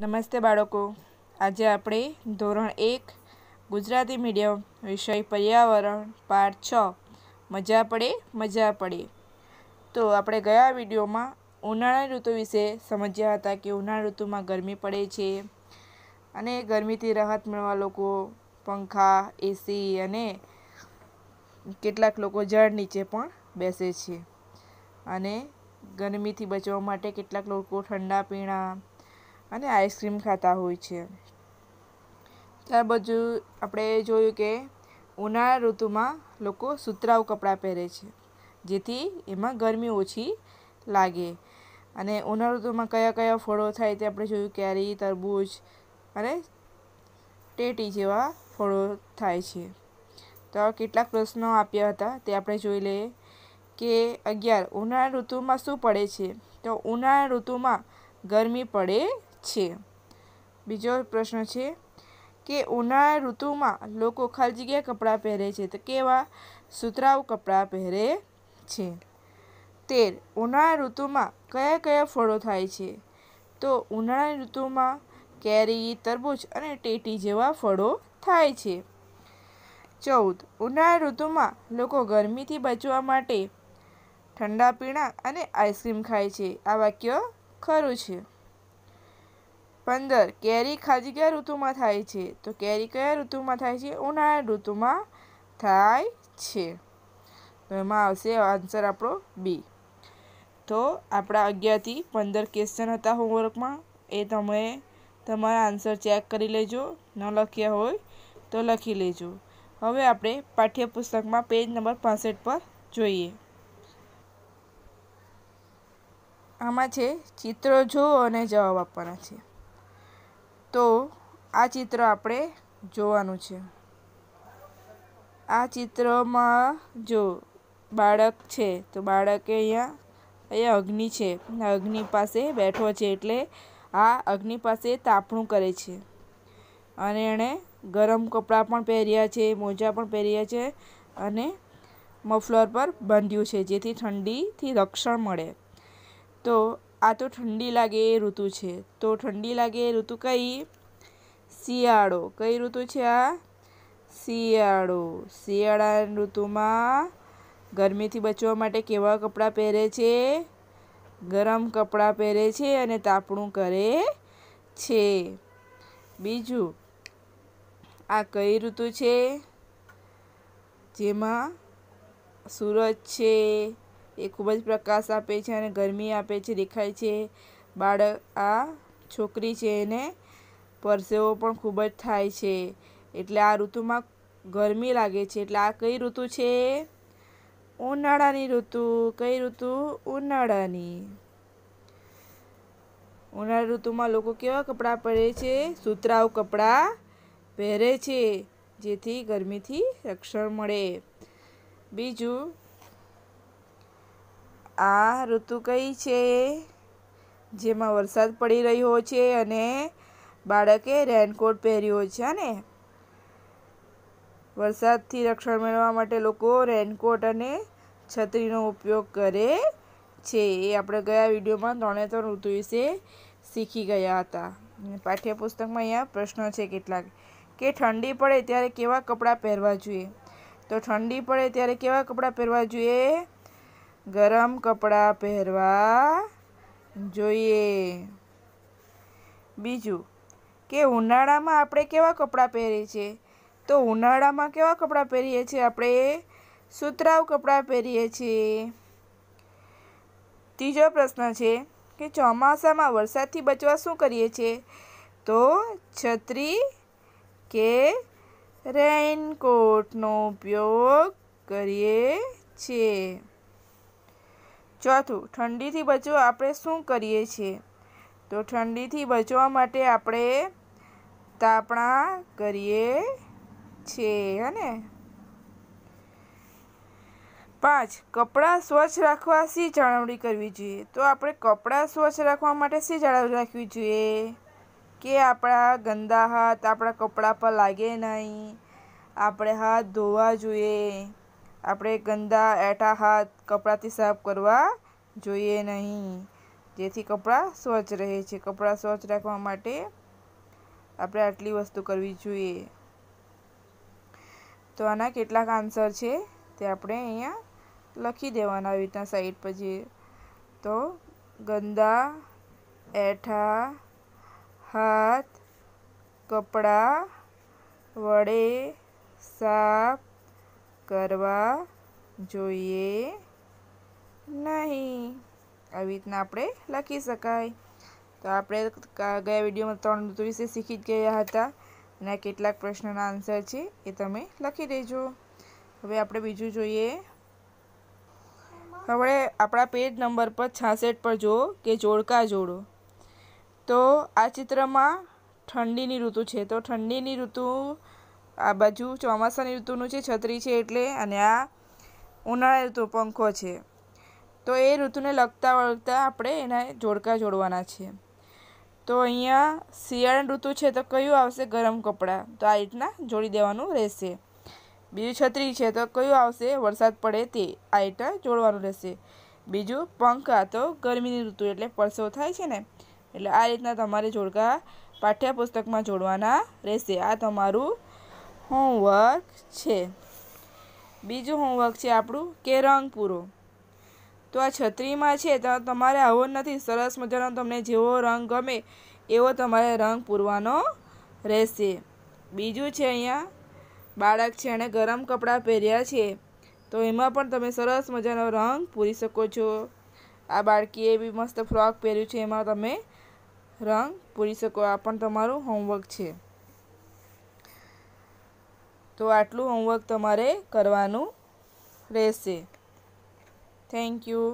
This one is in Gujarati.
નમસ્તે બાળકો આજે આપણે ધોરણ એક ગુજરાતી મીડિયમ વિષય પર્યાવરણ પાર છ મજા પડે મજા પડે તો આપણે ગયા વિડીયોમાં ઉનાળા ઋતુ વિશે સમજ્યા હતા કે ઉનાળા ઋતુમાં ગરમી પડે છે અને ગરમીથી રાહત મેળવવા લોકો પંખા એસી અને કેટલાક લોકો ઝાડ નીચે પણ બેસે છે અને ગરમીથી બચવા માટે કેટલાક લોકો ઠંડા પીણા અને આઈસ્ક્રીમ ખાતા હોય છે ત્યાર બાજુ આપણે જોયું કે ઉનાળા ઋતુમાં લોકો સુતરાઉ કપડાં પહેરે છે જેથી એમાં ગરમી ઓછી લાગે અને ઉનાળા ઋતુમાં કયા કયા ફળો થાય તે આપણે જોયું કેરી તરબૂચ અને ટેટી જેવા ફળો થાય છે તો કેટલાક પ્રશ્નો આપ્યા હતા તે આપણે જોઈ લઈએ કે અગિયાર ઉનાળા ઋતુમાં શું પડે છે તો ઉનાળા ઋતુમાં ગરમી પડે છે બીજો પ્રશ્ન છે કે ઉનાળા ઋતુમાં લોકો ખાલી જગ્યાએ કપડાં પહેરે છે તો કેવા સુતરાઉ કપડાં પહેરે છે તેર ઉનાળા ઋતુમાં કયા કયા ફળો થાય છે તો ઉનાળાની ઋતુમાં કેરી તરબૂચ અને ટેટી જેવા ફળો થાય છે ચૌદ ઉનાળા ઋતુમાં લોકો ગરમીથી બચવા માટે ઠંડા પીણા અને આઈસ્ક્રીમ ખાય છે આ વાક્ય ખરું છે પંદર કેરી ખાજી કયા ઋતુમાં થાય છે તો કેરી કયા ઋતુમાં થાય છે ઉનાળા ઋતુમાં થાય છે તો એમાં આવશે આન્સર આપણો બી તો આપણા અગિયારથી પંદર ક્વેશ્ચન હતા હોમવર્કમાં એ તમે તમારા આન્સર ચેક કરી લેજો ન લખ્યા હોય તો લખી લેજો હવે આપણે પાઠ્યપુસ્તકમાં પેજ નંબર પાસઠ પર જોઈએ આમાં છે ચિત્રો જુઓ અને જવાબ આપવાના છે તો આ ચિત્ર આપણે જોવાનું છે આ ચિત્રમાં જો બાળક છે તો બાળકે અહીંયા અહીંયા અગ્નિ છે અગ્નિ પાસે બેઠો છે એટલે આ અગ્નિ પાસે તાપણું કરે છે અને એણે ગરમ કપડાં પણ પહેર્યા છે મોજા પણ પહેર્યા છે અને મફલર પર બાંધ્યું છે જેથી ઠંડીથી રક્ષણ મળે તો આ તો ઠંડી લાગે એ ઋતુ છે તો ઠંડી લાગે એ ઋતુ કઈ શિયાળો કઈ ઋતુ છે આ શિયાળો શિયાળાની ઋતુમાં ગરમીથી બચવા માટે કેવા કપડાં પહેરે છે ગરમ કપડાં પહેરે છે અને તાપણું કરે છે બીજું આ કઈ ઋતુ છે જેમાં સૂરજ છે એ ખૂબ જ પ્રકાશ આપે છે અને ગરમી આપે છે દેખાય છે બાળક આ છોકરી છે એને પરસેવો પણ ખૂબ જ થાય છે એટલે આ ઋતુમાં ગરમી લાગે છે એટલે આ કઈ ઋતુ છે ઉનાળાની ઋતુ કઈ ઋતુ ઉનાળાની ઉનાળા ઋતુમાં લોકો કેવા કપડાં પહેરે છે સુતરાઉ કપડાં પહેરે છે જેથી ગરમીથી રક્ષણ મળે બીજું આ ઋતુ કઈ છે જેમાં વરસાદ પડી રહ્યો છે અને બાળકે રેનકોટ પહેર્યો છે ને વરસાદથી રક્ષણ મેળવવા માટે લોકો રેનકોટ અને છત્રીનો ઉપયોગ કરે છે એ આપણે ગયા વિડીયોમાં ત્રણે ત્રણ ઋતુ વિશે શીખી ગયા હતા પાઠ્યપુસ્તકમાં અહીંયા પ્રશ્નો છે કેટલાક કે ઠંડી પડે ત્યારે કેવા કપડાં પહેરવા જોઈએ તો ઠંડી પડે ત્યારે કેવા કપડાં પહેરવા જોઈએ ગરમ કપડાં પહેરવા જોઈએ બીજું કે ઉનાળામાં આપણે કેવા કપડાં પહેરીએ છીએ તો ઉનાળામાં કેવા કપડાં પહેરીએ છીએ આપણે સુતરાઉ કપડાં પહેરીએ છીએ ત્રીજો પ્રશ્ન છે કે ચોમાસામાં વરસાદથી બચવા શું કરીએ છીએ તો છત્રી કે રેઇનકોટનો ઉપયોગ કરીએ છીએ ચોથું ઠંડીથી બચવા આપણે શું કરીએ છીએ તો ઠંડીથી બચવા માટે આપણે તાપણા કરીએ છીએ હે ને પાંચ કપડાં સ્વચ્છ રાખવા શી જાળવણી કરવી જોઈએ તો આપણે કપડાં સ્વચ્છ રાખવા માટે શી જાળવણી રાખવી જોઈએ કે આપણા ગંદા હાથ આપણા કપડાં પર લાગે નહીં આપણે હાથ ધોવા જોઈએ આપણે ગંદા એઠા હાથ કપડાથી સાફ કરવા જોઈએ નહીં જેથી કપડાં સ્વચ્છ રહે છે કપડાં સ્વચ્છ રાખવા માટે આપણે આટલી વસ્તુ કરવી જોઈએ તો આના કેટલાક આન્સર છે તે આપણે અહીંયા લખી દેવાના આવી રીતના સાઈડ પછી તો ગંદા એઠા હાથ કપડાં વડે સાફ કરવા જોઈએ નહીં આવી રીતના આપણે લખી શકાય તો આપણે ગયા વિડીયોમાં ત્રણ ઋતુ વિશે શીખી જ ગયા હતા અને કેટલાક પ્રશ્નોના આન્સર છે એ તમે લખી દેજો હવે આપણે બીજું જોઈએ હવે આપણા પેજ નંબર પર છાસઠ પર જુઓ કે જોડકા જોડો તો આ ચિત્રમાં ઠંડીની ઋતુ છે તો ઠંડીની ઋતુ આ બાજુ ચોમાસાની ઋતુનું છે છત્રી છે એટલે અને આ ઉનાળા ઋતુ પંખો છે તો એ ઋતુને લગતા વળગતા આપણે એના જોડકા જોડવાના છે તો અહીંયા શિયાળાની ઋતુ છે તો કયું આવશે ગરમ કપડાં તો આ રીતના જોડી દેવાનું રહેશે બીજું છત્રી છે તો કયું આવશે વરસાદ પડે તે આ રીતના જોડવાનું રહેશે બીજું પંખા તો ગરમીની ઋતુ એટલે પરસો થાય છે ને એટલે આ રીતના તમારે જોડકા પાઠ્યપુસ્તકમાં જોડવાના રહેશે આ તમારું હોમવર્ક છે બીજું હોમવર્ક છે આપણું કે રંગ પૂરો તો આ છત્રીમાં છે તો તમારે આવો નથી સરસ મજાનો તમને જેવો રંગ ગમે એવો તમારે રંગ પૂરવાનો રહેશે બીજું છે અહીંયા બાળક છે એણે ગરમ કપડાં પહેર્યા છે તો એમાં પણ તમે સરસ મજાનો રંગ પૂરી શકો છો આ બાળકીએ બી મસ્ત ફ્રોક પહેર્યું છે એમાં તમે રંગ પૂરી શકો આ પણ તમારું હોમવર્ક છે તો આટલું હોમવર્ક તમારે કરવાનું રહેશે થેન્ક યુ